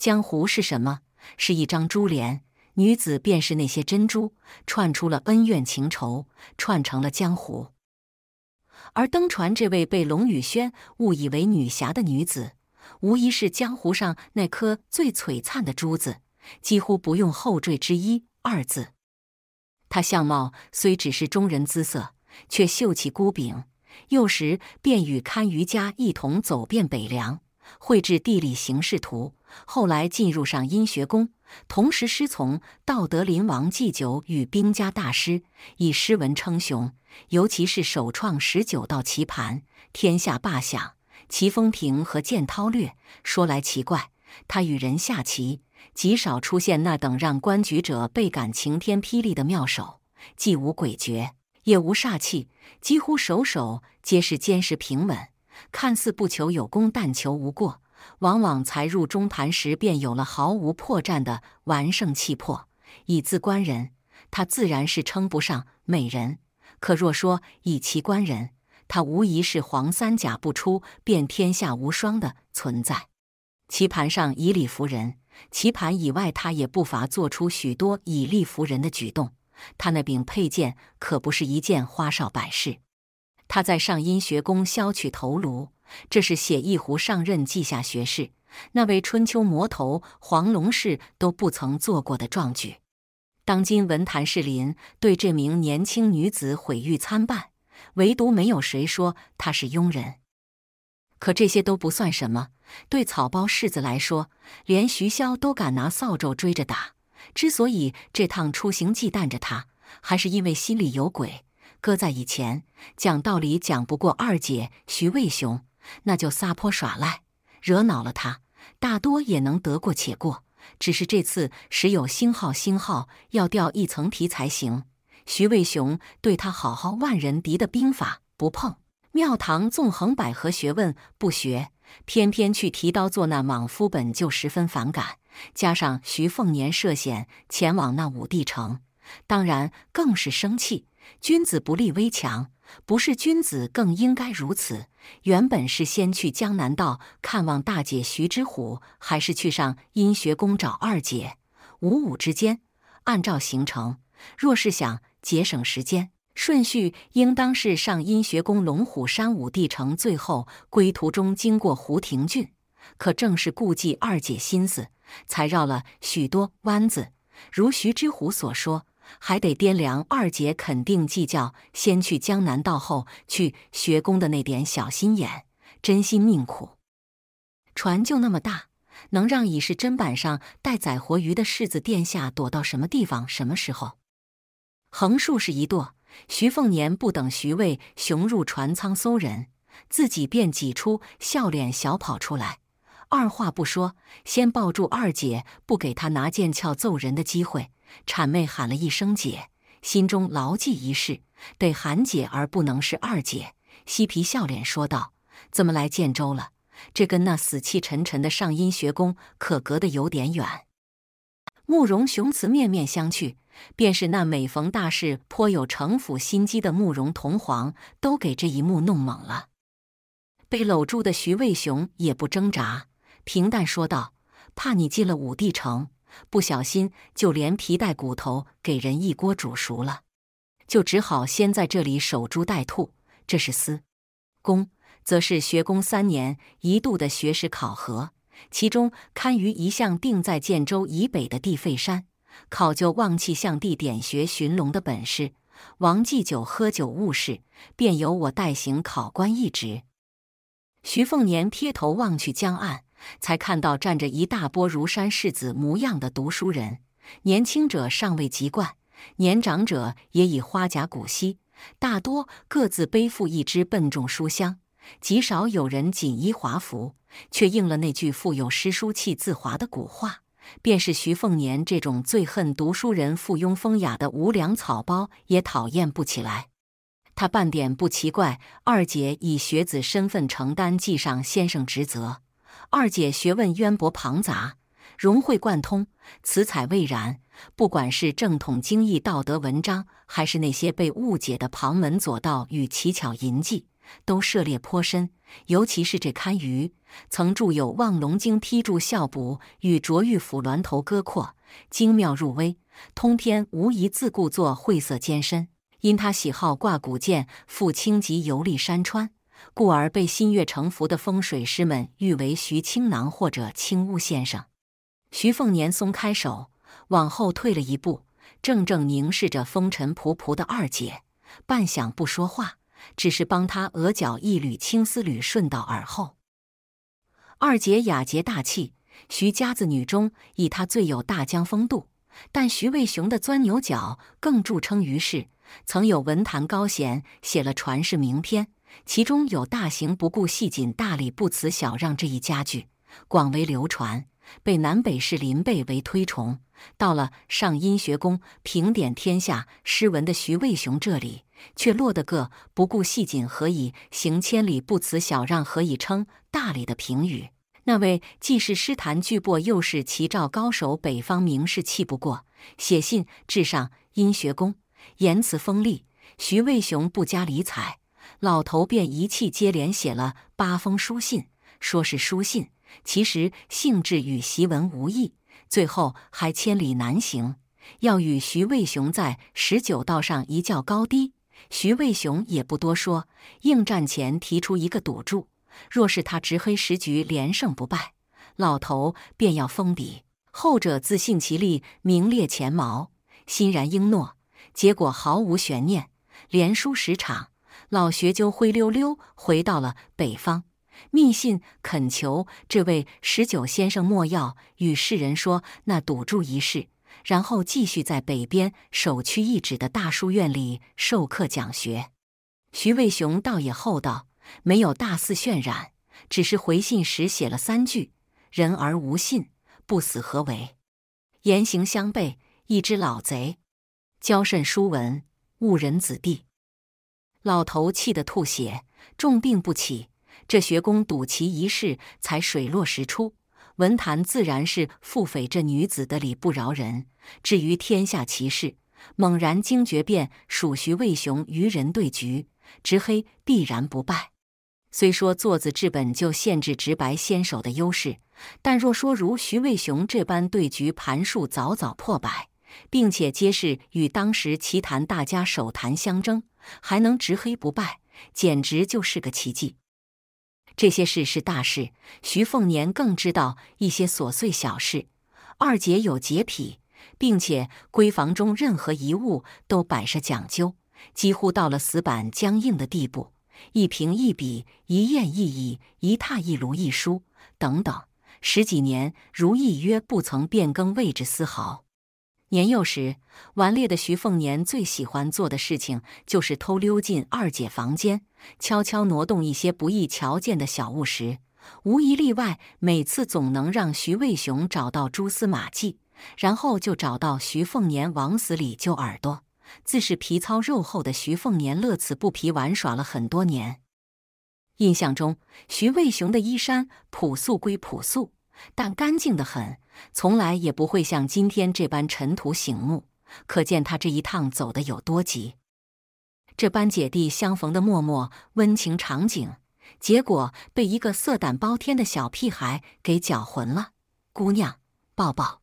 江湖是什么？是一张珠帘，女子便是那些珍珠，串出了恩怨情仇，串成了江湖。而登船这位被龙宇轩误以为女侠的女子，无疑是江湖上那颗最璀璨的珠子，几乎不用后缀之一二字。她相貌虽只是中人姿色，却秀气孤柄。幼时便与堪舆家一同走遍北凉，绘制地理形势图。后来进入上阴学宫，同时师从道德林王祭九与兵家大师，以诗文称雄。尤其是首创十九道棋盘，天下霸响。齐风亭和剑韬略。说来奇怪，他与人下棋，极少出现那等让观局者倍感晴天霹雳的妙手，既无诡谲，也无煞气，几乎手手皆是坚实平稳，看似不求有功，但求无过。往往才入中盘时，便有了毫无破绽的完胜气魄。以字观人，他自然是称不上美人；可若说以其观人，他无疑是黄三甲不出便天下无双的存在。棋盘上以理服人，棋盘以外，他也不乏做出许多以力服人的举动。他那柄佩剑可不是一件花哨摆饰。他在上阴学宫削取头颅。这是写一壶上任记下学士，那位春秋魔头黄龙士都不曾做过的壮举。当今文坛士林对这名年轻女子毁誉参半，唯独没有谁说她是庸人。可这些都不算什么，对草包世子来说，连徐骁都敢拿扫帚追着打。之所以这趟出行忌惮着他，还是因为心里有鬼。搁在以前，讲道理讲不过二姐徐渭雄。那就撒泼耍赖，惹恼了他，大多也能得过且过。只是这次，时有星号星号要掉一层皮才行。徐渭雄对他好好万人敌的兵法不碰，庙堂纵横捭阖学问不学，偏偏去提刀做那莽夫，本就十分反感。加上徐凤年涉险前往那武帝城，当然更是生气。君子不立危墙。不是君子更应该如此。原本是先去江南道看望大姐徐之虎，还是去上阴学宫找二姐？五五之间，按照行程，若是想节省时间，顺序应当是上阴学宫、龙虎山、五帝城，最后归途中经过胡廷俊。可正是顾忌二姐心思，才绕了许多弯子。如徐之虎所说。还得掂量二姐肯定计较，先去江南道，后去学宫的那点小心眼，真心命苦。船就那么大，能让已是砧板上待宰活鱼的世子殿下躲到什么地方、什么时候？横竖是一剁，徐凤年不等徐渭雄入船舱搜人，自己便挤出笑脸小跑出来，二话不说，先抱住二姐，不给她拿剑鞘揍人的机会。谄媚喊了一声“姐”，心中牢记一事，得喊姐而不能是二姐。嬉皮笑脸说道：“怎么来建州了？这跟那死气沉沉的上阴学宫可隔得有点远。”慕容雄慈面面相觑，便是那每逢大事颇有城府心机的慕容同皇，都给这一幕弄懵了。被搂住的徐卫雄也不挣扎，平淡说道：“怕你进了武帝城。”不小心就连皮带骨头给人一锅煮熟了，就只好先在这里守株待兔。这是司，公则是学宫三年一度的学识考核，其中堪舆一项定在建州以北的地肺山，考究望气向地点学寻龙的本事。王继久喝酒误事，便由我代行考官一职。徐凤年贴头望去江岸。才看到站着一大波如山世子模样的读书人，年轻者尚未及冠，年长者也已花甲古稀，大多各自背负一只笨重书箱，极少有人锦衣华服，却应了那句“腹有诗书气自华”的古话。便是徐凤年这种最恨读书人附庸风雅的无良草包，也讨厌不起来。他半点不奇怪，二姐以学子身份承担继上先生职责。二姐学问渊博庞杂，融会贯通，辞采蔚然。不管是正统经义、道德文章，还是那些被误解的旁门左道与奇巧淫技，都涉猎颇深。尤其是这堪舆，曾著有《望龙经》批注、校补与《卓玉府峦头歌阔，精妙入微，通篇无疑自顾作晦涩艰深。因他喜好挂古剑、赴青极游历山川。故而被心悦诚服的风水师们誉为“徐青囊”或者“青乌先生”。徐凤年松开手，往后退了一步，正正凝视着风尘仆仆的二姐，半晌不说话，只是帮她额角一缕青丝捋顺到耳后。二姐雅洁大气，徐家子女中以她最有大江风度。但徐渭雄的钻牛角更著称于世，曾有文坛高贤写了传世名篇。其中有“大行不顾细谨，大礼不辞小让”这一佳句，广为流传，被南北士林辈为推崇。到了上阴学宫评点天下诗文的徐渭雄这里，却落得个“不顾细谨何以行千里，不辞小让何以称大礼”的评语。那位既是诗坛巨擘，又是齐赵高手，北方名士气不过，写信至上阴学宫，言辞锋利。徐渭雄不加理睬。老头便一气接连写了八封书信，说是书信，其实性质与檄文无异。最后还千里南行，要与徐渭雄在十九道上一较高低。徐渭雄也不多说，应战前提出一个赌注：若是他执黑十局连胜不败，老头便要封笔。后者自信其力名列前茅，欣然应诺。结果毫无悬念，连输十场。老学究灰溜溜回到了北方，密信恳求这位十九先生莫要与世人说那赌注一事，然后继续在北边首屈一指的大书院里授课讲学。徐渭雄倒也厚道，没有大肆渲染，只是回信时写了三句：“人而无信，不死何为？言行相悖，一只老贼，教甚书文，误人子弟。”老头气得吐血，重病不起。这学宫赌棋一事才水落石出，文坛自然是腹诽这女子的理不饶人。至于天下奇事，猛然惊觉，便属徐渭雄与人对局，执黑必然不败。虽说坐子治本就限制直白先手的优势，但若说如徐渭雄这般对局盘数早早破百，并且皆是与当时奇坛大家手谈相争，还能执黑不败，简直就是个奇迹。这些事是大事，徐凤年更知道一些琐碎小事。二姐有洁癖，并且闺房中任何一物都摆设讲究，几乎到了死板僵硬的地步。一瓶一笔一砚一椅一榻一炉一书等等，十几年如一约不曾变更位置丝毫。年幼时，顽劣的徐凤年最喜欢做的事情就是偷溜进二姐房间，悄悄挪动一些不易瞧见的小物时，无一例外，每次总能让徐渭雄找到蛛丝马迹，然后就找到徐凤年往死里揪耳朵。自是皮糙肉厚的徐凤年乐此不疲玩耍了很多年。印象中，徐渭雄的衣衫朴素归朴素。但干净的很，从来也不会像今天这般尘土醒目，可见他这一趟走得有多急。这般姐弟相逢的默默温情场景，结果被一个色胆包天的小屁孩给搅浑了。姑娘，抱抱。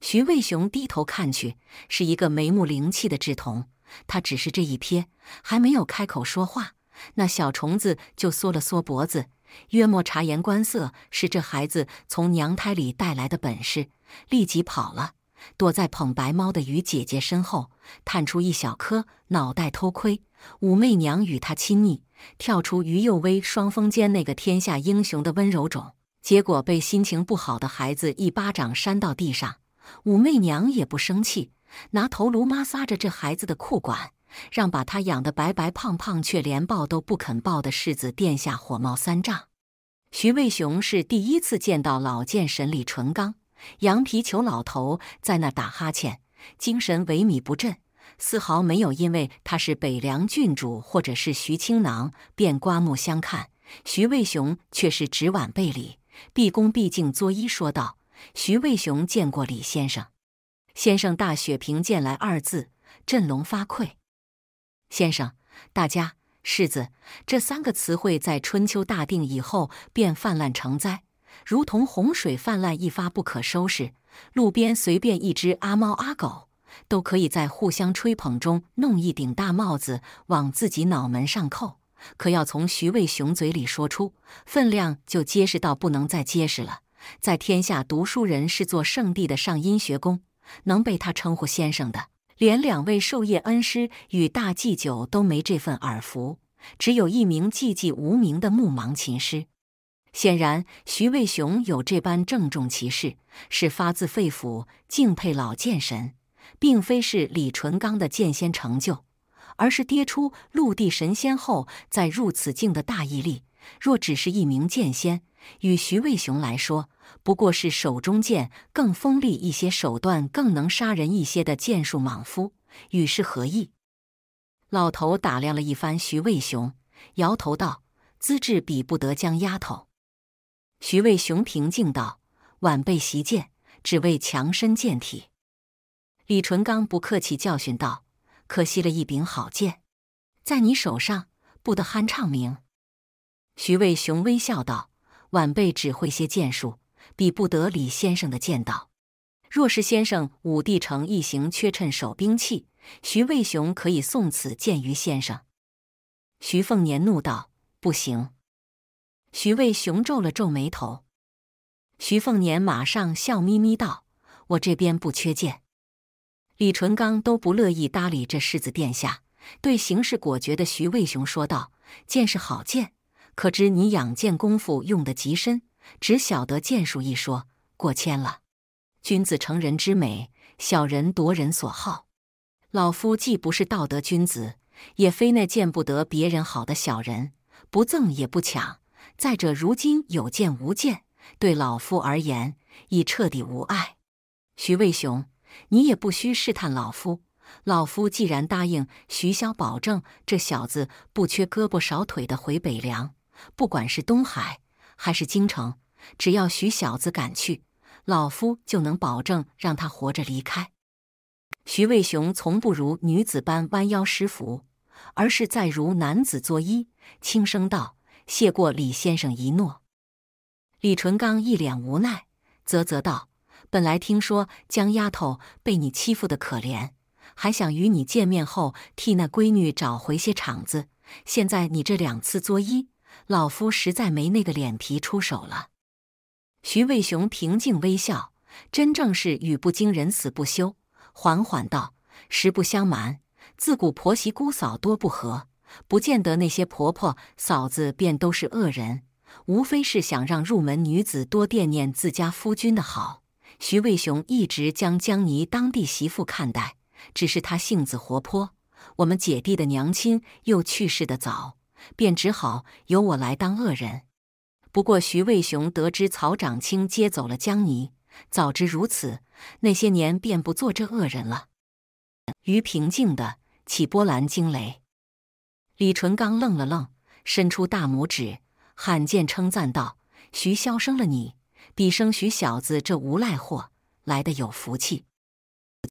徐渭雄低头看去，是一个眉目灵气的稚童。他只是这一瞥，还没有开口说话，那小虫子就缩了缩脖子。约莫察言观色是这孩子从娘胎里带来的本事，立即跑了，躲在捧白猫的鱼姐姐身后，探出一小颗脑袋偷窥武媚娘与他亲昵，跳出于幼薇双峰间那个天下英雄的温柔种，结果被心情不好的孩子一巴掌扇到地上。武媚娘也不生气，拿头颅抹挲着这孩子的裤管。让把他养得白白胖胖，却连抱都不肯抱的世子殿下火冒三丈。徐渭雄是第一次见到老剑神李淳罡，羊皮球老头在那打哈欠，精神萎靡不振，丝毫没有因为他是北凉郡主或者是徐青囊便刮目相看。徐渭雄却是直挽背礼，毕恭毕敬作揖说道：“徐渭雄见过李先生，先生大雪平剑来二字，振聋发聩。”先生，大家，世子这三个词汇在春秋大定以后便泛滥成灾，如同洪水泛滥，一发不可收拾。路边随便一只阿猫阿狗，都可以在互相吹捧中弄一顶大帽子往自己脑门上扣。可要从徐渭熊嘴里说出，分量就结实到不能再结实了。在天下读书人是做圣地的上阴学宫，能被他称呼先生的。连两位授业恩师与大祭酒都没这份耳福，只有一名寂寂无名的木盲琴师。显然，徐渭雄有这般郑重其事，是发自肺腑敬佩老剑神，并非是李淳罡的剑仙成就，而是跌出陆地神仙后再入此境的大毅力。若只是一名剑仙。与徐渭熊来说，不过是手中剑更锋利一些，手段更能杀人一些的剑术莽夫，与是何意？老头打量了一番徐渭熊，摇头道：“资质比不得江丫头。”徐渭熊平静道：“晚辈习剑，只为强身健体。”李淳刚不客气教训道：“可惜了一柄好剑，在你手上不得酣畅明。”徐渭熊微笑道。晚辈只会些剑术，比不得李先生的剑道。若是先生、武帝城一行缺趁手兵器，徐渭熊可以送此剑于先生。徐凤年怒道：“不行！”徐渭熊皱了皱眉头。徐凤年马上笑眯眯道：“我这边不缺剑。”李淳罡都不乐意搭理这世子殿下，对行事果决的徐渭熊说道：“剑是好剑。”可知你养剑功夫用得极深，只晓得剑术一说过谦了。君子成人之美，小人夺人所好。老夫既不是道德君子，也非那见不得别人好的小人，不赠也不抢。再者，如今有剑无剑，对老夫而言已彻底无碍。徐渭雄，你也不需试探老夫。老夫既然答应徐骁，保证这小子不缺胳膊少腿的回北凉。不管是东海还是京城，只要徐小子敢去，老夫就能保证让他活着离开。徐渭雄从不如女子般弯腰施福，而是在如男子作揖，轻声道：“谢过李先生一诺。”李淳刚一脸无奈，啧啧道：“本来听说江丫头被你欺负的可怜，还想与你见面后替那闺女找回些场子，现在你这两次作揖。”老夫实在没那个脸皮出手了。徐渭雄平静微笑，真正是语不惊人死不休，缓缓道：“实不相瞒，自古婆媳姑嫂多不和，不见得那些婆婆嫂子便都是恶人，无非是想让入门女子多惦念自家夫君的好。”徐渭雄一直将江妮当地媳妇看待，只是她性子活泼，我们姐弟的娘亲又去世的早。便只好由我来当恶人。不过徐渭雄得知曹长青接走了江泥，早知如此，那些年便不做这恶人了。于平静的起波澜惊雷，李淳刚愣了愣，伸出大拇指，罕见称赞道：“徐潇生了你，比生徐小子这无赖货来的有福气。”